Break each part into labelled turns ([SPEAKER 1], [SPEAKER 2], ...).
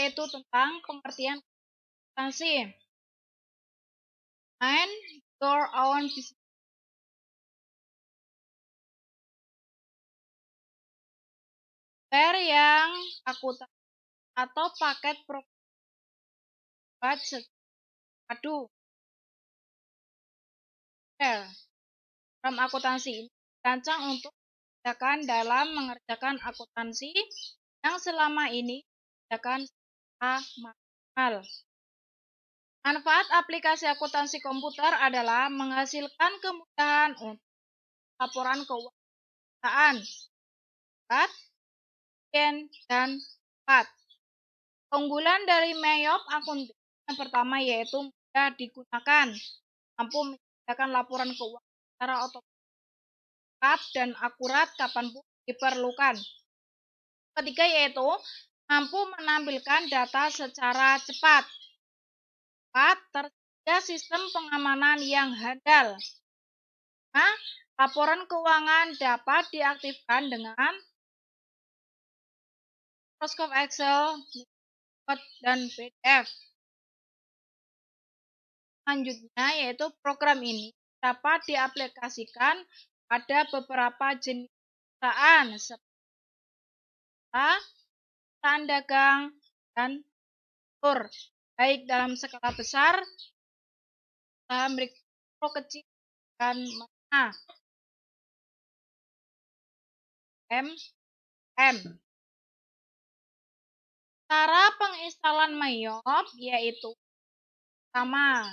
[SPEAKER 1] yaitu tentang pengertian akuntansi. And your own business. yang akuntansi atau paket pro budget. Aduh. Program akuntansi ini dirancang untuk dikerjakan dalam mengerjakan akuntansi yang selama ini dikerjakan mahal. Manfaat aplikasi akuntansi komputer adalah menghasilkan kemudahan untuk laporan keuangan, cut, dan empat. Keunggulan dari Mayop akuntansi yang pertama yaitu mudah digunakan, mampu menyediakan laporan keuangan secara otomatis dan akurat kapanpun diperlukan. Ketiga yaitu mampu menampilkan data secara cepat. 4. Tersedia sistem pengamanan yang handal. 5. Laporan keuangan dapat diaktifkan dengan Microsoft Excel, Word, dan PDF. Selanjutnya yaitu program ini dapat diaplikasikan pada beberapa jenis perusahaan seperti tanda dagang, dan tur, baik dalam skala besar, dalam mikro kecil dan menengah. M M Cara penginstalan Mayop yaitu sama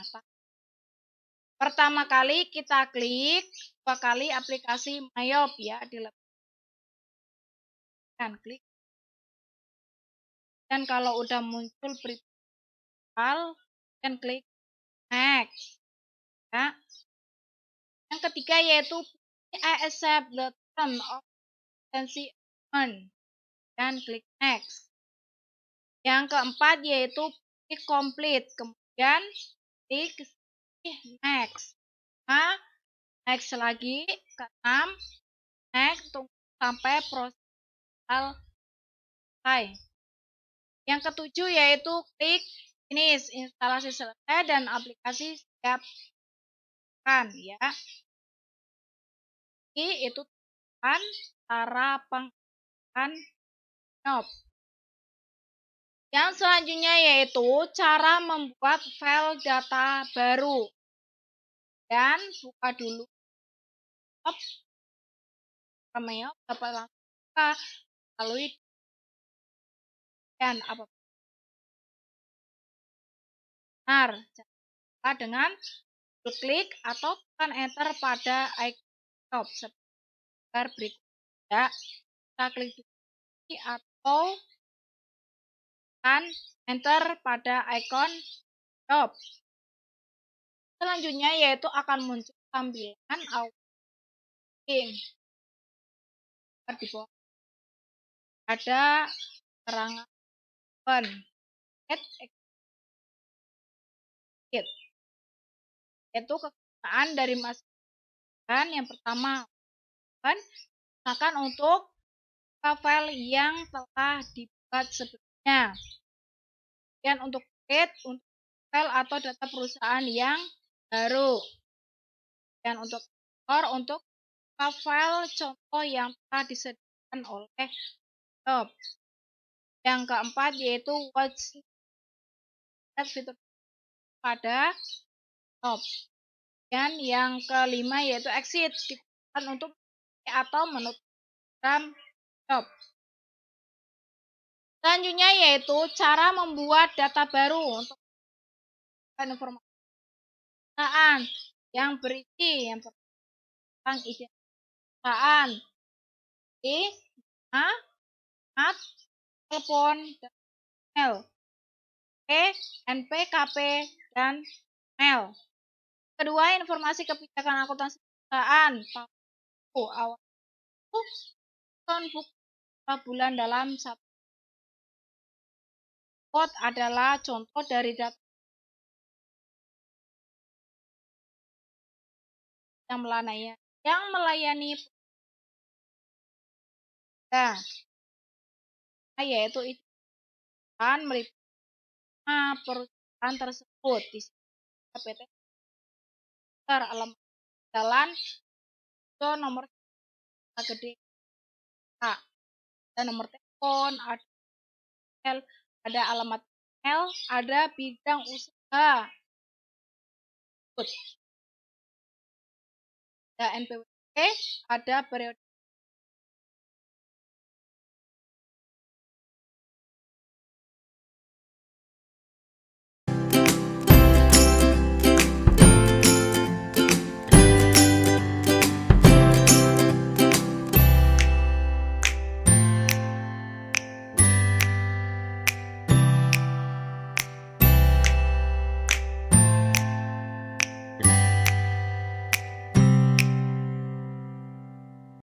[SPEAKER 1] Pertama kali kita klik dua kali aplikasi Mayop ya di dan klik dan kalau udah muncul berita dan klik next ya yang ketiga yaitu I accept the term of agency dan klik next yang keempat yaitu klik complete kemudian klik next nah next lagi keenam next tunggu sampai proses selesai yang ketujuh yaitu klik finish, instalasi selesai dan aplikasi siap kan ya. ini itu kan cara pengaktifan knob. Yang selanjutnya yaitu cara membuat file data baru. Dan buka dulu Romeo dapat langsung buka. Lalu dan apa benar dengan klik atau tekan enter pada icon top sebentar berikutnya ya. kita klik di atau tekan enter pada icon top selanjutnya yaitu akan muncul tampilan awal game di bawah ada terangan fun at exit yaitu kekuatan dari masukan yang pertama kan akan untuk file yang telah dibuat sebelumnya dan untuk head untuk file atau data perusahaan yang baru dan untuk or untuk file contoh yang telah disediakan oleh top. Yang keempat yaitu watch fitur pada top. Dan yang kelima yaitu exit digunakan untuk atau menutup program job. Selanjutnya yaitu cara membuat data baru untuk informasi perusahaan yang berisi yang tentang i perusahaan, di telepon, dan email. P, Kp dan email. Kedua, informasi kebijakan akuntansi perusahaan. Paku, awal tahun buku bulan dalam satu kod adalah contoh dari data yang melayani yang melayani nah, Ah, yaitu akan meliputi ah, perusahaan tersebut di PT Ter Alam Jalan itu nomor gede A ada nomor telepon ada L ada alamat L ada bidang usaha ada NPWP ada periode